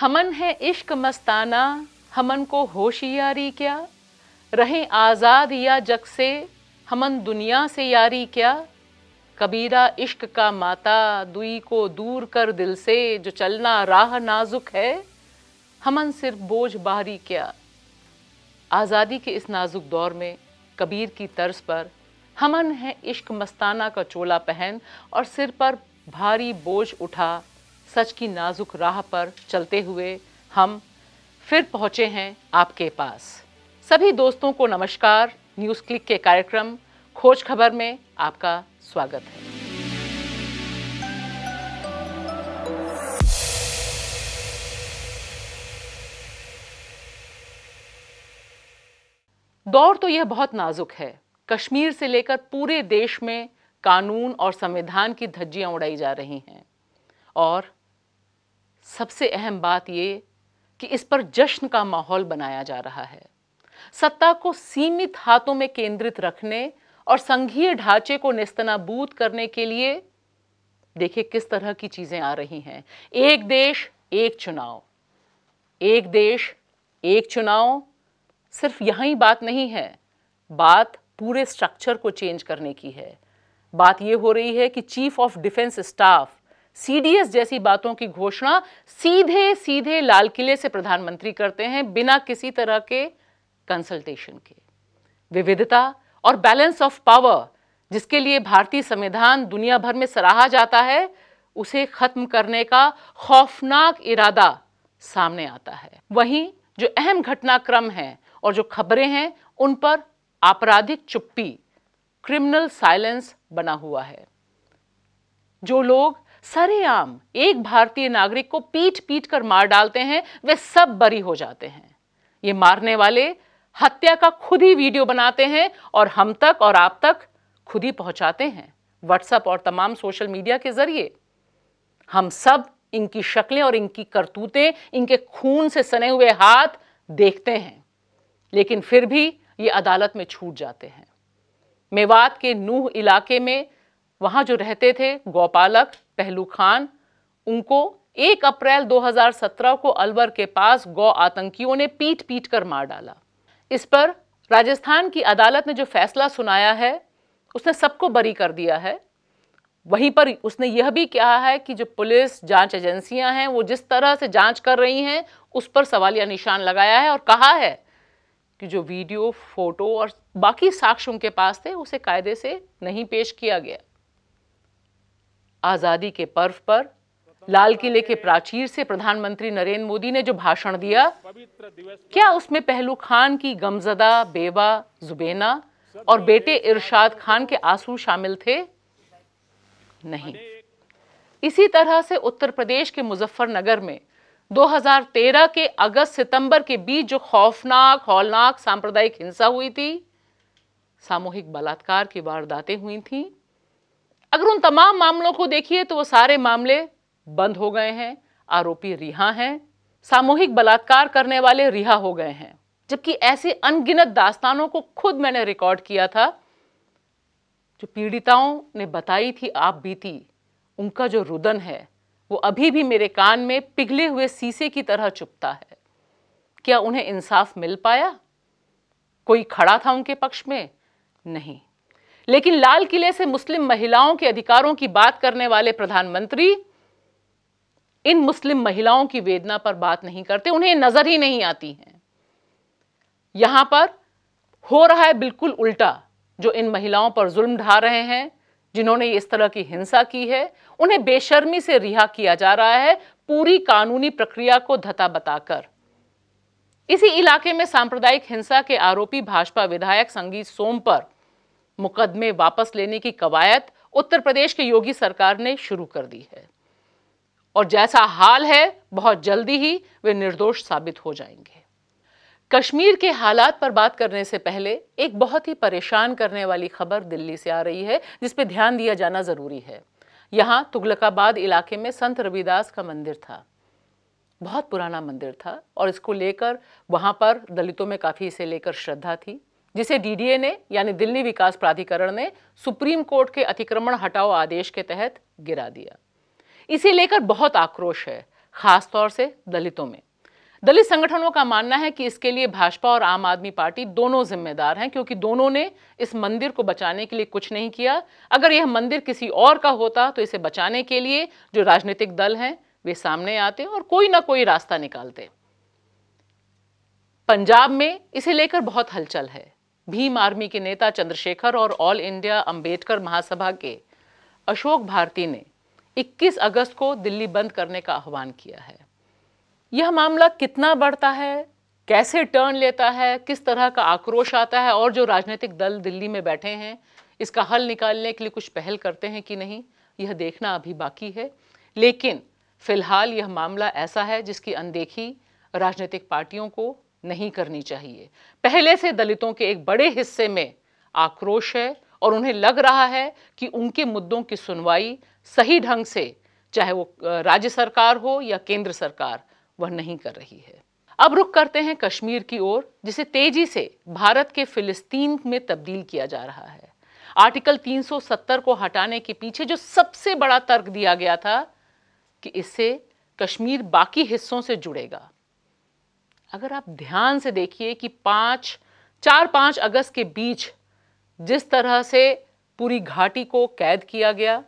हमन है इश्क मस्ताना हमन को होशियारी क्या रहें आज़ाद या जग से हमन दुनिया से यारी क्या कबीरा इश्क का माता दुई को दूर कर दिल से जो चलना राह नाजुक है हमन सिर्फ बोझ बाहरी क्या आज़ादी के इस नाजुक दौर में कबीर की तर्ज पर हमन है इश्क मस्ताना का चोला पहन और सिर पर भारी बोझ उठा सच की नाजुक राह पर चलते हुए हम फिर पहुंचे हैं आपके पास सभी दोस्तों को नमस्कार न्यूज़ क्लिक के कार्यक्रम खोज खबर में आपका स्वागत है दौर तो यह बहुत नाजुक है कश्मीर से लेकर पूरे देश में कानून और संविधान की धज्जियां उड़ाई जा रही हैं और सबसे अहम बात ये कि इस पर जश्न का माहौल बनाया जा रहा है सत्ता को सीमित हाथों में केंद्रित रखने और संघीय ढांचे को निस्तनाबूत करने के लिए देखिए किस तरह की चीज़ें आ रही हैं एक देश एक चुनाव एक देश एक चुनाव सिर्फ यहीं बात नहीं है बात पूरे स्ट्रक्चर को चेंज करने की है बात यह हो रही है कि chief of defence staff CDS जैसी बातों की घोषणा सीधे सीधे लाल किले से प्रधानमंत्री करते हैं बिना किसी तरह के कंसल्टेशन के विविधता और बैलेंस ऑफ पावर जिसके लिए भारतीय संविधान दुनिया भर में सराहा जाता है उसे खत्म करने का खौफनाक इरादा सामने आता है वहीं जो अहम घटनाक्रम है और जो खबरें हैं उन पर आपराधिक चुप्पी क्रिमिनल साइलेंस बना हुआ है जो लोग सरेआम एक भारतीय नागरिक को पीट पीट कर मार डालते हैं वे सब बरी हो जाते हैं ये मारने वाले हत्या का खुद ही वीडियो बनाते हैं और हम तक और आप तक खुद ही पहुंचाते हैं व्हाट्सएप और तमाम सोशल मीडिया के जरिए हम सब इनकी शक्लें और इनकी करतूतें इनके खून से सने हुए हाथ देखते हैं लेकिन फिर भी ये अदालत में छूट जाते हैं मेवात के नूह इलाके में वहां जो रहते थे गोपालक पहलू खान उनको 1 अप्रैल 2017 को अलवर के पास गौ आतंकियों ने पीट पीट कर मार डाला इस पर राजस्थान की अदालत ने जो फैसला सुनाया है उसने सबको बरी कर दिया है वहीं पर उसने यह भी कहा है कि जो पुलिस जांच एजेंसियां हैं वो जिस तरह से जांच कर रही हैं उस पर सवालिया निशान लगाया है और कहा है कि जो वीडियो फोटो और बाकी साक्ष्य उनके पास थे उसे कायदे से नहीं पेश किया गया आज़ादी के पर्व पर लाल किले के प्राचीर से प्रधानमंत्री नरेंद्र मोदी ने जो भाषण दिया क्या उसमें पहलू खान की गमजदा बेवा जुबेना और बेटे इरशाद खान के आंसू शामिल थे नहीं इसी तरह से उत्तर प्रदेश के मुजफ्फरनगर में 2013 के अगस्त सितंबर के बीच जो खौफनाक हौलनाक सांप्रदायिक हिंसा हुई थी सामूहिक बलात्कार की वारदातें हुई थीं अगर उन तमाम मामलों को देखिए तो वो सारे मामले बंद हो गए हैं आरोपी रिहा हैं सामूहिक बलात्कार करने वाले रिहा हो गए हैं जबकि ऐसे अनगिनत दास्तानों को खुद मैंने रिकॉर्ड किया था जो पीड़िताओं ने बताई थी आप बीती उनका जो रुदन है वो अभी भी मेरे कान में पिघले हुए शीशे की तरह चुपता है क्या उन्हें इंसाफ मिल पाया कोई खड़ा था उनके पक्ष में नहीं लेकिन लाल किले से मुस्लिम महिलाओं के अधिकारों की बात करने वाले प्रधानमंत्री इन मुस्लिम महिलाओं की वेदना पर बात नहीं करते उन्हें नजर ही नहीं आती है यहां पर हो रहा है बिल्कुल उल्टा जो इन महिलाओं पर जुल्म ढा रहे हैं जिन्होंने इस तरह की हिंसा की है उन्हें बेशर्मी से रिहा किया जा रहा है पूरी कानूनी प्रक्रिया को धता बताकर इसी इलाके में सांप्रदायिक हिंसा के आरोपी भाजपा विधायक संगीत सोम पर मुकदमे वापस लेने की कवायद उत्तर प्रदेश की योगी सरकार ने शुरू कर दी है और जैसा हाल है बहुत जल्दी ही वे निर्दोष साबित हो जाएंगे कश्मीर के हालात पर बात करने से पहले एक बहुत ही परेशान करने वाली खबर दिल्ली से आ रही है जिस पर ध्यान दिया जाना ज़रूरी है यहाँ तुगलकाबाद इलाके में संत रविदास का मंदिर था बहुत पुराना मंदिर था और इसको लेकर वहाँ पर दलितों में काफ़ी इसे लेकर श्रद्धा थी जिसे डीडीए ने यानी दिल्ली विकास प्राधिकरण ने सुप्रीम कोर्ट के अतिक्रमण हटाओ आदेश के तहत गिरा दिया इसे लेकर बहुत आक्रोश है खासतौर से दलितों में दलित संगठनों का मानना है कि इसके लिए भाजपा और आम आदमी पार्टी दोनों जिम्मेदार हैं क्योंकि दोनों ने इस मंदिर को बचाने के लिए कुछ नहीं किया अगर यह मंदिर किसी और का होता तो इसे बचाने के लिए जो राजनीतिक दल हैं वे सामने आते और कोई ना कोई रास्ता निकालते पंजाब में इसे लेकर बहुत हलचल है भीम आर्मी के नेता चंद्रशेखर और ऑल इंडिया अंबेडकर महासभा के अशोक भारती ने 21 अगस्त को दिल्ली बंद करने का आह्वान किया है यह मामला कितना बढ़ता है कैसे टर्न लेता है किस तरह का आक्रोश आता है और जो राजनीतिक दल दिल्ली में बैठे हैं इसका हल निकालने के लिए कुछ पहल करते हैं कि नहीं यह देखना अभी बाकी है लेकिन फिलहाल यह मामला ऐसा है जिसकी अनदेखी राजनीतिक पार्टियों को नहीं करनी चाहिए पहले से दलितों के एक बड़े हिस्से में आक्रोश है और उन्हें लग रहा है कि उनके मुद्दों की सुनवाई सही ढंग से चाहे वो राज्य सरकार हो या केंद्र सरकार वह नहीं कर रही है अब रुख करते हैं कश्मीर की ओर जिसे तेजी से भारत के फिलिस्तीन में तब्दील किया जा रहा है आर्टिकल 370 को हटाने के पीछे जो सबसे बड़ा तर्क दिया गया था कि इससे कश्मीर बाकी हिस्सों से जुड़ेगा अगर आप ध्यान से देखिए कि पाँच चार पाँच अगस्त के बीच जिस तरह से पूरी घाटी को कैद किया गया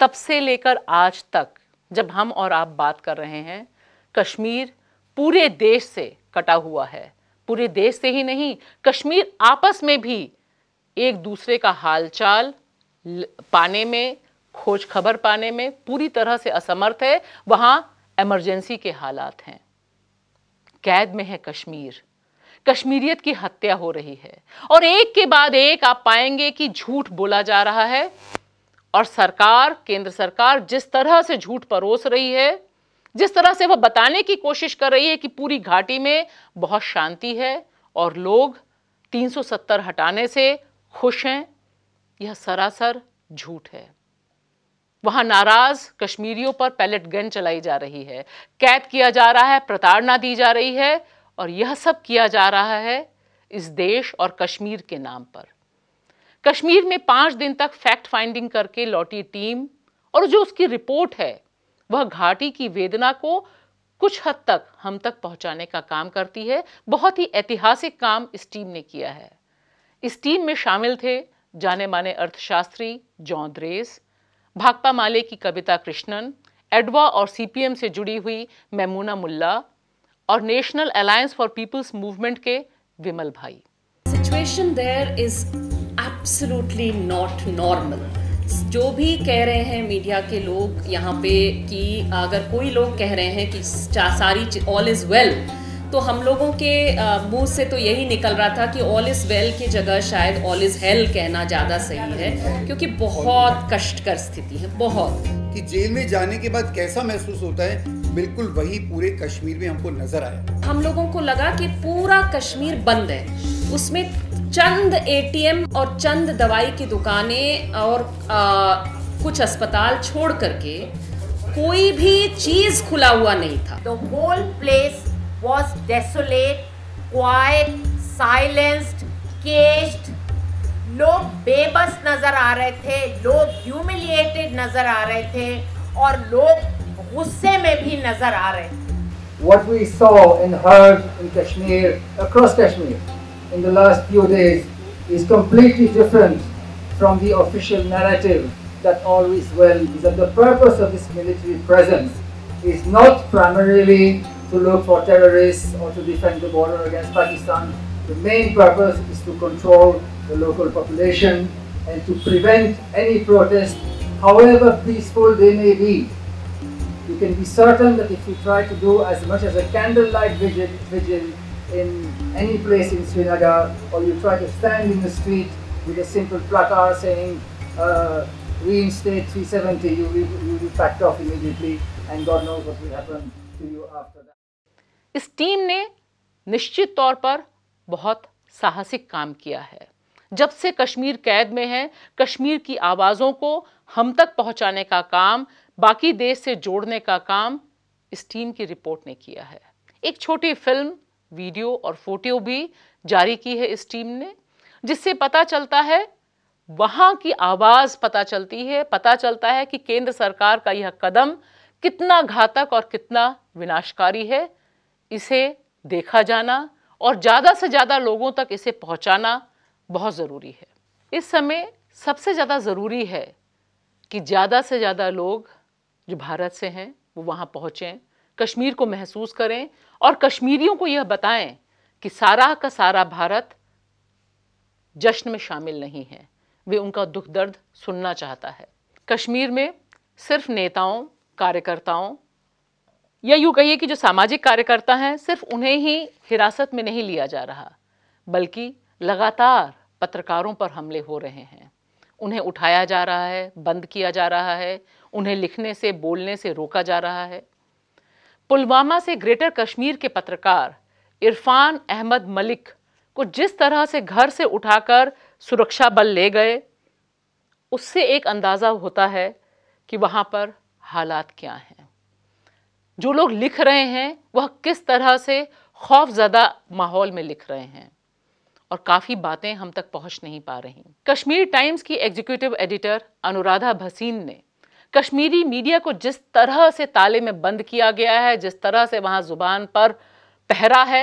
तब से लेकर आज तक जब हम और आप बात कर रहे हैं कश्मीर पूरे देश से कटा हुआ है पूरे देश से ही नहीं कश्मीर आपस में भी एक दूसरे का हालचाल पाने में खोज खबर पाने में पूरी तरह से असमर्थ है वहाँ इमरजेंसी के हालात हैं कैद में है कश्मीर कश्मीरियत की हत्या हो रही है और एक के बाद एक आप पाएंगे कि झूठ बोला जा रहा है और सरकार केंद्र सरकार जिस तरह से झूठ परोस रही है जिस तरह से वह बताने की कोशिश कर रही है कि पूरी घाटी में बहुत शांति है और लोग 370 हटाने से खुश हैं यह सरासर झूठ है वहां नाराज कश्मीरियों पर पैलेट गन चलाई जा रही है कैद किया जा रहा है प्रताड़ना दी जा रही है और यह सब किया जा रहा है इस देश और कश्मीर के नाम पर कश्मीर में पांच दिन तक फैक्ट फाइंडिंग करके लौटी टीम और जो उसकी रिपोर्ट है वह घाटी की वेदना को कुछ हद तक हम तक पहुंचाने का काम करती है बहुत ही ऐतिहासिक काम इस टीम ने किया है इस टीम में शामिल थे जाने माने अर्थशास्त्री जॉन द्रेस भाकपा माले की कविता कृष्णन एडवा और सीपीएम से जुड़ी हुई मेमूना मुल्ला और National Alliance for People's Movement के विमल भाई situation there is absolutely not normal जो भी कह रहे हैं मीडिया के लोग यहाँ पे कि अगर कोई लोग कह रहे हैं कि सारी ऑल इज़ वेल well, तो हम लोगों के मुंह से तो यही निकल रहा था कि ऑल इज़ वेल की जगह शायद ऑल इज़ हेल कहना ज़्यादा सही है क्योंकि बहुत कष्टकर स्थिति है बहुत कि जेल में जाने के बाद कैसा महसूस होता है बिल्कुल वही पूरे कश्मीर में हमको नजर आया हम लोगों को लगा कि पूरा कश्मीर बंद है उसमें चंद एटीएम और चंद दवाई की दुकानें और आ, कुछ अस्पताल छोड़ करके कोई भी चीज खुला हुआ नहीं था the whole place was desolate, quiet, silenced, caged. लोग बेबस नज़र आ रहे थे लोग ह्यूमिलिएटेड नज़र आ रहे थे और लोग गुस्से में भी नज़र आ रहे थे What we saw and heard in Kashmir, across Kashmir, in the last few days is completely different from the official narrative that always well is that the purpose of this military presence is not primarily to look for terrorists or to defend the border against Pakistan. The main purpose is to control the local population and to prevent any protest, however peaceful they may be. You can be certain that if you try to do as much as a candlelight vigil, vigil in any place in Srinagar, or you try to stand in the street with a simple placard saying, uh, reinstate 370, you will be packed off immediately, and God knows what will happen to you after that. इस team ने निश्चित तौर पर बहुत साहसिक काम किया है जब से कश्मीर कैद में है कश्मीर की आवाज़ों को हम तक पहुंचाने का काम बाकी देश से जोड़ने का काम इस टीम की रिपोर्ट ने किया है एक छोटी फिल्म वीडियो और फोटो भी जारी की है इस टीम ने जिससे पता चलता है वहाँ की आवाज़ पता चलती है पता चलता है कि केंद्र सरकार का यह कदम कितना घातक और कितना विनाशकारी है इसे देखा जाना और ज़्यादा से ज़्यादा लोगों तक इसे पहुँचाना बहुत ज़रूरी है इस समय सबसे ज़्यादा ज़रूरी है कि ज़्यादा से ज़्यादा लोग जो भारत से हैं वो वहाँ पहुँचें कश्मीर को महसूस करें और कश्मीरियों को यह बताएं कि सारा का सारा भारत जश्न में शामिल नहीं है वे उनका दुख दर्द सुनना चाहता है कश्मीर में सिर्फ नेताओं कार्यकर्ताओं या यूँ कहिए कि जो सामाजिक कार्यकर्ता हैं सिर्फ उन्हें ही हिरासत में नहीं लिया जा रहा बल्कि लगातार पत्रकारों पर हमले हो रहे हैं उन्हें उठाया जा रहा है बंद किया जा रहा है उन्हें लिखने से बोलने से रोका जा रहा है पुलवामा से ग्रेटर कश्मीर के पत्रकार इरफान अहमद मलिक को जिस तरह से घर से उठाकर सुरक्षा बल ले गए उससे एक अंदाज़ा होता है कि वहाँ पर हालात क्या हैं जो लोग लिख रहे हैं वह किस तरह से खौफ ज्यादा माहौल में लिख रहे हैं और काफ़ी बातें हम तक पहुंच नहीं पा रही कश्मीर टाइम्स की एग्जीक्यूटिव एडिटर अनुराधा भसीन ने कश्मीरी मीडिया को जिस तरह से ताले में बंद किया गया है जिस तरह से वहाँ ज़ुबान पर पहरा है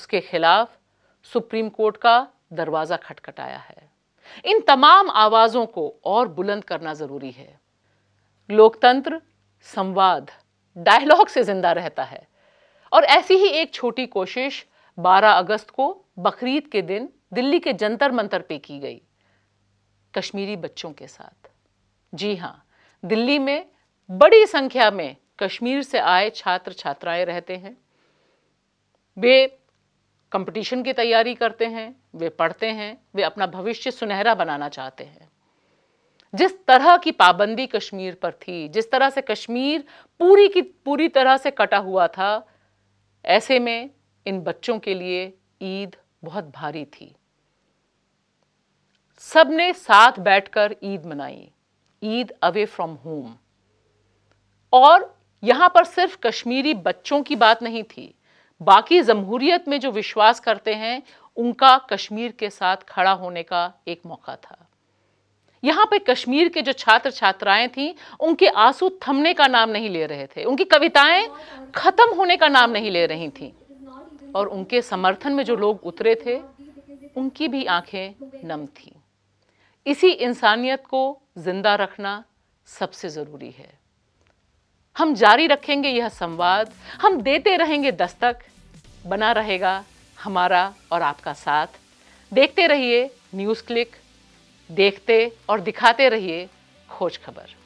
उसके खिलाफ सुप्रीम कोर्ट का दरवाज़ा खटखटाया है इन तमाम आवाज़ों को और बुलंद करना ज़रूरी है लोकतंत्र संवाद डायलॉग से ज़िंदा रहता है और ऐसी ही एक छोटी कोशिश 12 अगस्त को बकरीद के दिन दिल्ली के जंतर मंतर पे की गई कश्मीरी बच्चों के साथ जी हाँ दिल्ली में बड़ी संख्या में कश्मीर से आए छात्र छात्राएं रहते हैं वे कंपटीशन की तैयारी करते हैं वे पढ़ते हैं वे अपना भविष्य सुनहरा बनाना चाहते हैं जिस तरह की पाबंदी कश्मीर पर थी जिस तरह से कश्मीर पूरी की पूरी तरह से कटा हुआ था ऐसे में इन बच्चों के लिए ईद बहुत भारी थी सबने साथ बैठकर ईद मनाई ईद अवे फ्रॉम होम और यहां पर सिर्फ कश्मीरी बच्चों की बात नहीं थी बाकी जमहूरियत में जो विश्वास करते हैं उनका कश्मीर के साथ खड़ा होने का एक मौका था यहाँ पे कश्मीर के जो छात्र छात्राएं थीं उनके आंसू थमने का नाम नहीं ले रहे थे उनकी कविताएं ख़त्म होने का नाम नहीं ले रही थीं और उनके समर्थन में जो लोग उतरे थे उनकी भी आंखें नम थीं इसी इंसानियत को ज़िंदा रखना सबसे ज़रूरी है हम जारी रखेंगे यह संवाद हम देते रहेंगे दस्तक बना रहेगा हमारा और आपका साथ देखते रहिए न्यूज़ क्लिक देखते और दिखाते रहिए खोज खबर